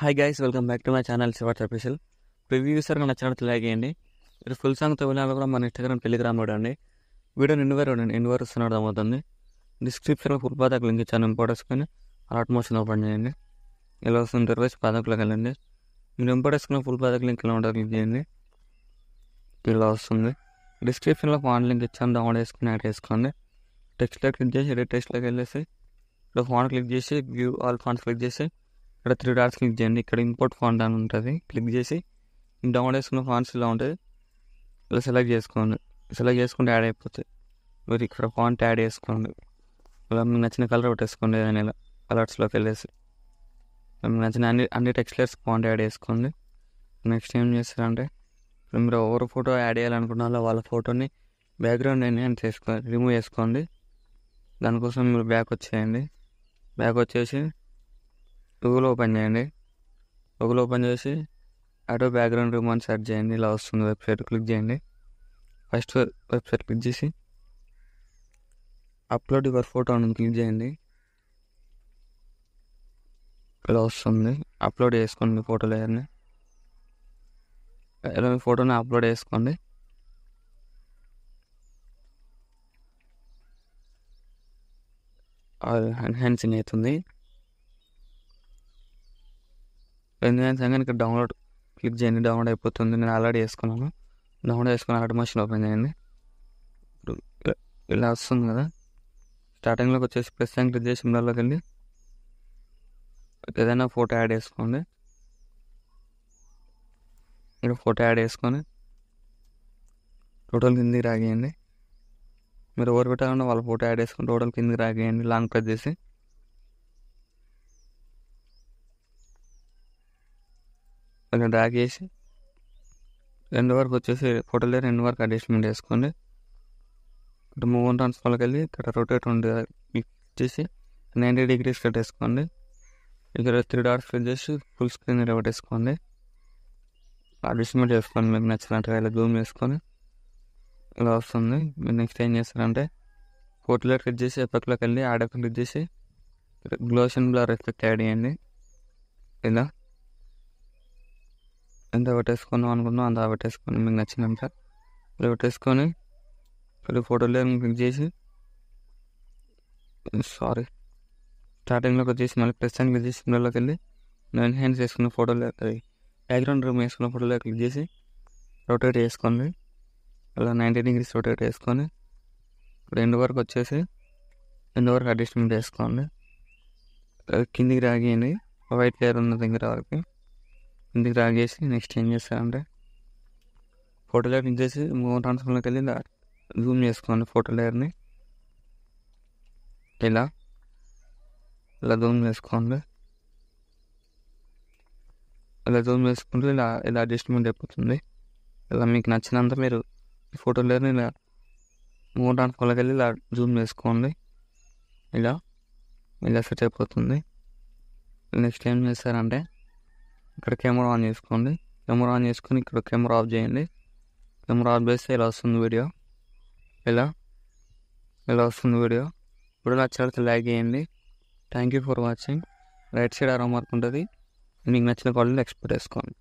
hi guys welcome back to my channel శివాట్ official preview చూసారు కానీ నచ్చినట్టు లైక్ చేయండి మీరు ఫుల్ సాంగ్తో వినాలి కూడా మన ఇన్స్టాగ్రామ్ టెలిగ్రామ్ చూడండి వీడియో నిన్న వరకు చూడండి ఎన్ని వరకు వస్తున్నట్టు అవుతుంది డిస్క్రిప్షన్లో ఫుల్ పాతకు లింక్ ఇచ్చాను ఇంపార్టెన్స్ కానీ అలాట్ మోషన్ ఓపెన్ చేయండి ఎలా వస్తుంది తర్వాత పాతకులకు వెళ్ళండి మీరు ఇంపార్టెన్స్ కానీ ఫుల్ పాతకు లింక్ ఎలా ఉంటుంది క్లిక్ చేయండి ఇలా వస్తుంది డిస్క్రిప్షన్లో ఫాన్ లింక్ ఇచ్చాను డౌన్లోడ్ చేసుకుని యాడ్ చేసుకోండి టెక్స్ట్లో క్లిక్ చేసి ఎడిట్ టెక్స్ట్లోకి వెళ్ళేసి ఇక్కడ ఫాన్ క్లిక్ చేసి వ్యూ ఆల్ ఫాన్స్ క్లిక్ చేసి ఇక్కడ త్రీ డాట్స్ క్లిక్ చేయండి ఇక్కడ ఇంపోర్ట్ ఫాంట్ అని ఉంటుంది క్లిక్ చేసి డౌన్లోడ్ చేసుకున్న ఫాంట్స్ ఇలా ఉంటుంది ఇలా సెలెక్ట్ చేసుకోండి సెలెక్ట్ చేసుకుంటే యాడ్ అయిపోతుంది మీరు ఇక్కడ ఫాంట్ యాడ్ చేసుకోండి ఇలా మీకు నచ్చిన కలర్ పెట్టేసుకోండి ఏదైనా ఇలా కలర్స్లోకి వెళ్ళేసి మీకు నచ్చిన అన్ని అన్ని టెక్స్టైల్స్ ఫాంట్ యాడ్ చేసుకోండి నెక్స్ట్ ఏం చేస్తారంటే ఇప్పుడు మీరు ఎవరు ఫోటో యాడ్ చేయాలనుకున్నారో వాళ్ళ ఫోటోని బ్యాక్గ్రౌండ్ అని అని చేసుకోండి రిమూవ్ చేసుకోండి దానికోసం మీరు బ్యాక్ వచ్చేయండి బ్యాక్ వచ్చేసి గూగుల్ ఓపెన్ చేయండి గూగుల్ ఓపెన్ చేసి ఆటో బ్యాక్గ్రౌండ్ రూమ్ అని సెర్చ్ చేయండి ఇలా వస్తుంది వెబ్సైట్ క్లిక్ చేయండి ఫస్ట్ వెబ్సైట్ క్లిక్ చేసి అప్లోడ్ యువర్ ఫోటో అని క్లిక్ చేయండి ఇలా వస్తుంది అప్లోడ్ చేసుకోండి మీ ఫోటో లేదని ఇలా మీ ఫోటోని అప్లోడ్ చేసుకోండి ఎన్హాన్సింగ్ అవుతుంది ఎందుకంటే సంగతి ఇక్కడ డౌన్లోడ్ క్లిక్ చేయండి డౌన్లోడ్ అయిపోతుంది నేను ఆల్రెడీ వేసుకున్నాను డౌన్లోడ్ వేసుకుని ఆర్డర్ ఓపెన్ చేయండి ఇప్పుడు ఇలా వస్తుంది కదా స్టార్టింగ్లోకి వచ్చేసి ప్లస్ అండ్ క్లిక్ చేసి ఇందులోకి వెళ్ళి ఏదైనా ఫోటో యాడ్ చేసుకోండి ఇక్కడ ఫోటో యాడ్ చేసుకొని టోటల్ కిందికి రాగేయండి మీరు ఎవరు పెట్టాలన్నా వాళ్ళ ఫోటో యాడ్ చేసుకొని టోటల్ కిందికి రాగేయండి లాంగ్ ప్రెస్ చేసి కొంచెం డ్రాగ్ చేసి రెండు వరకు వచ్చేసి ఫోటోలు రెండు వరకు అడ్జస్ట్మెంట్ వేసుకోండి ఇక్కడ మూవ్ ఆన్ ట్రాన్స్ఫార్కి వెళ్ళి ఇక్కడ రొటేట్ ఉండే ఇచ్చేసి నైంటీ డిగ్రీస్ కట్ వేసుకోండి ఇక్కడ త్రీ డాట్స్ ఫిల్ చేసి ఫుల్ స్క్రీన్ వేసుకోండి అడ్జస్ట్మెంట్ చేసుకోండి మీకు నచ్చినట్టుగా ఇలా జూమ్ చేసుకొని ఇలా వస్తుంది మీరు నెక్స్ట్ ఏం చేస్తారంటే ఫోర్త్లో క్లిక్ చేసి ఎఫెక్ట్లోకి వెళ్ళి ఆడ క్లిక్ చేసి గ్లోషన్ బ్లర్ ఎఫెక్ట్ యాడ్ చేయండి ఇలా ఎంత పెట్టేసుకున్నాం అనుకున్నాం అంత పెట్టేసుకొని మీకు నచ్చినంత ఇలా పెట్టేసుకొని ఇక్కడ ఫోటోలో క్లిక్ చేసి సారీ స్టార్టింగ్లో క్లిక్ చేసి మళ్ళీ ప్లస్ అని క్లిక్ చేసి సిమ్లర్లోకి వెళ్ళి ఎన్హాన్స్ చేసుకున్న ఫోటోలో అది బ్యాక్గ్రౌండ్ రూమ్ వేసుకున్న ఫోటోలో క్లిక్ చేసి రొటేట్ చేసుకోండి అలా నైంటీ డిగ్రీస్ రొటేట్ చేసుకొని ఇప్పుడు ఎండ్ వరకు వచ్చేసి రెండు వరకు అడ్జస్ట్మెంట్ వేసుకోండి కిందికి రాగియండి వైట్ కలర్ ఉన్న దగ్గర వరకు ఇందుకు డ్రాగ్ చేసి నెక్స్ట్ ఏం చేస్తారంటే ఫోటో లేయర్ నుంచి మూడు మూవ్ ట్రాన్స్ఫర్లోకి వెళ్ళి జూమ్ చేసుకోండి ఫోటో లేయర్ని ఇలా ఇలా జూమ్ చేసుకోండి ఇలా జూమ్ చేసుకుంటే ఇలా ఇలా అడ్జస్ట్మెంట్ అయిపోతుంది ఇలా మీకు నచ్చినంత మీరు ఫోటో లేరుని ఇలా మూవ్ ట్రాన్స్ఫర్లోకి వెళ్ళి ఇలా జూమ్ చేసుకోండి ఇలా ఇలా సెట్ అయిపోతుంది నెక్స్ట్ ఏం చేస్తారంటే ఇక్కడ కెమెరా ఆన్ చేసుకోండి కెమెరా ఆన్ చేసుకుని ఇక్కడ కెమెరా ఆఫ్ చేయండి కెమెరా ఆఫ్ చేస్తే ఇలా వస్తుంది వీడియో ఇలా ఇలా వస్తుంది వీడియో ఇప్పుడు నచ్చినట్లయితే లైక్ చేయండి thank you for watching right side arrow mark ఉంటుంది మీకు నచ్చిన కాలేజ్ ఎక్స్పోర్ట్ చేసుకోండి